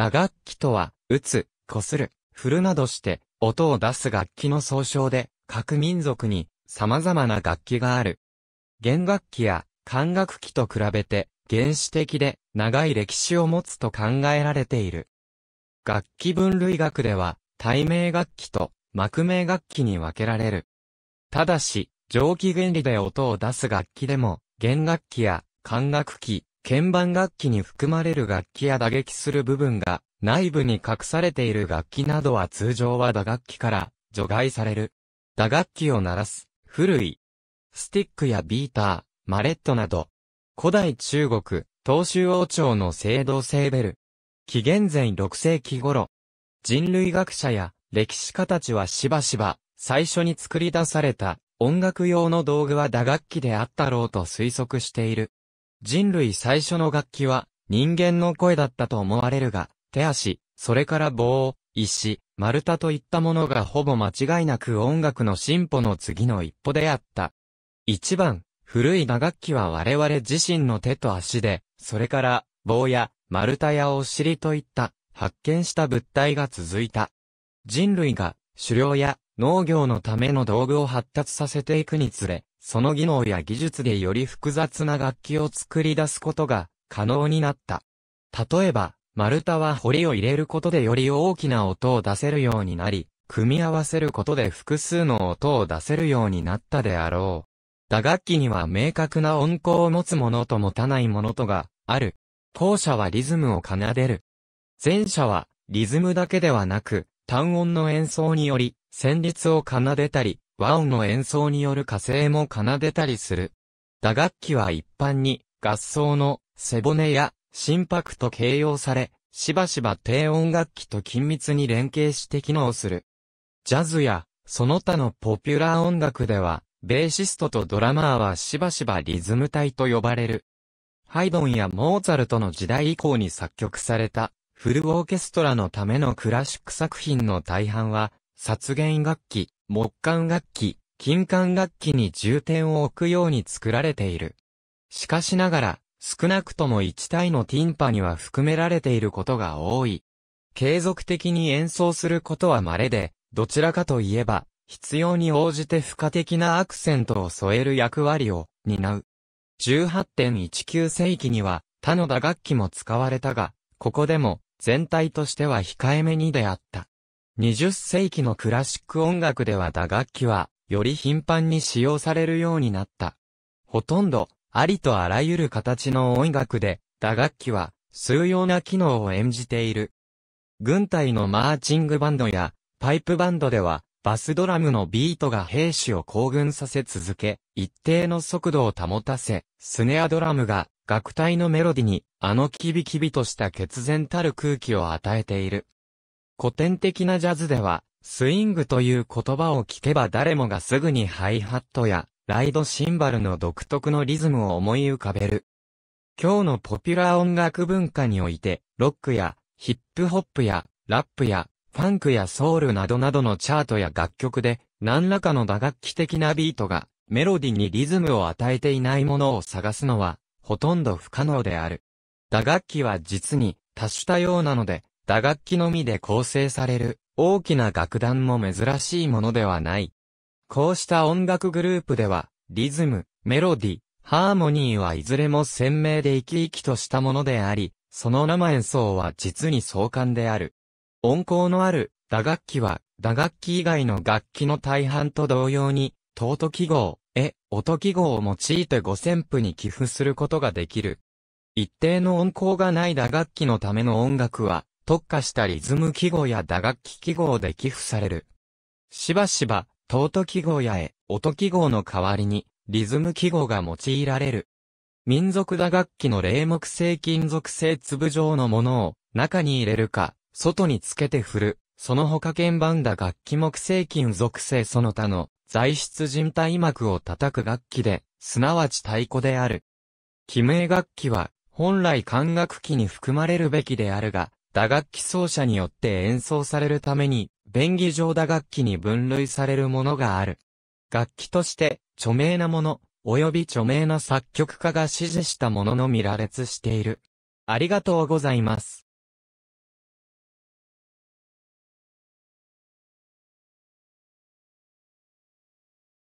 打楽器とは、打つ、擦る、振るなどして、音を出す楽器の総称で、各民族に様々な楽器がある。弦楽器や管楽器と比べて、原始的で長い歴史を持つと考えられている。楽器分類学では、対面楽器と膜名楽器に分けられる。ただし、蒸気原理で音を出す楽器でも、弦楽器や管楽器、鍵盤楽器に含まれる楽器や打撃する部分が内部に隠されている楽器などは通常は打楽器から除外される。打楽器を鳴らす、古い、スティックやビーター、マレットなど、古代中国、東州王朝の聖堂セベル。紀元前6世紀頃、人類学者や歴史家たちはしばしば最初に作り出された音楽用の道具は打楽器であったろうと推測している。人類最初の楽器は人間の声だったと思われるが、手足、それから棒、石、丸太といったものがほぼ間違いなく音楽の進歩の次の一歩であった。一番、古い打楽器は我々自身の手と足で、それから棒や丸太やお尻といった発見した物体が続いた。人類が狩猟や農業のための道具を発達させていくにつれ、その技能や技術でより複雑な楽器を作り出すことが可能になった。例えば、丸太は堀を入れることでより大きな音を出せるようになり、組み合わせることで複数の音を出せるようになったであろう。打楽器には明確な音高を持つものと持たないものとがある。後者はリズムを奏でる。前者はリズムだけではなく、単音の演奏により、旋律を奏でたり、和音の演奏による火星も奏でたりする。打楽器は一般に合奏の背骨や心拍と形容され、しばしば低音楽器と緊密に連携して機能する。ジャズやその他のポピュラー音楽では、ベーシストとドラマーはしばしばリズム隊と呼ばれる。ハイドンやモーツァルトの時代以降に作曲されたフルオーケストラのためのクラシック作品の大半は、殺言楽器、木管楽器、金管楽器に重点を置くように作られている。しかしながら、少なくとも1体のティンパには含められていることが多い。継続的に演奏することは稀で、どちらかといえば、必要に応じて付加的なアクセントを添える役割を担う。18.19世紀には、他の打楽器も使われたが、ここでも全体としては控えめにであった。20世紀のクラシック音楽では打楽器は、より頻繁に使用されるようになった。ほとんど、ありとあらゆる形の音楽で、打楽器は、数用な機能を演じている。軍隊のマーチングバンドや、パイプバンドでは、バスドラムのビートが兵士を行軍させ続け、一定の速度を保たせ、スネアドラムが、楽隊のメロディに、あのキビキビとした決然たる空気を与えている。古典的なジャズでは、スイングという言葉を聞けば誰もがすぐにハイハットやライドシンバルの独特のリズムを思い浮かべる。今日のポピュラー音楽文化において、ロックやヒップホップやラップやファンクやソウルなどなどのチャートや楽曲で何らかの打楽器的なビートがメロディにリズムを与えていないものを探すのはほとんど不可能である。打楽器は実に多種多様なので、打楽器のみで構成される大きな楽団も珍しいものではない。こうした音楽グループでは、リズム、メロディ、ハーモニーはいずれも鮮明で生き生きとしたものであり、その生演奏は実に相関である。音効のある打楽器は、打楽器以外の楽器の大半と同様に、トート記号、え、音記号を用いて五線譜に寄付することができる。一定の音効がない打楽器のための音楽は、特化したリズム記号や打楽器記号で寄付される。しばしば、トート記号や絵、音記号の代わりに、リズム記号が用いられる。民族打楽器の霊木製金属製粒状のものを中に入れるか、外につけて振る。その他鍵盤打楽器木製金属製その他の材質人体膜を叩く楽器で、すなわち太鼓である。記名楽器は、本来管楽器に含まれるべきであるが、打楽器奏者によって演奏されるために、便宜上打楽器に分類されるものがある。楽器として、著名なもの、及び著名な作曲家が指示したもののみ羅列している。ありがとうございます。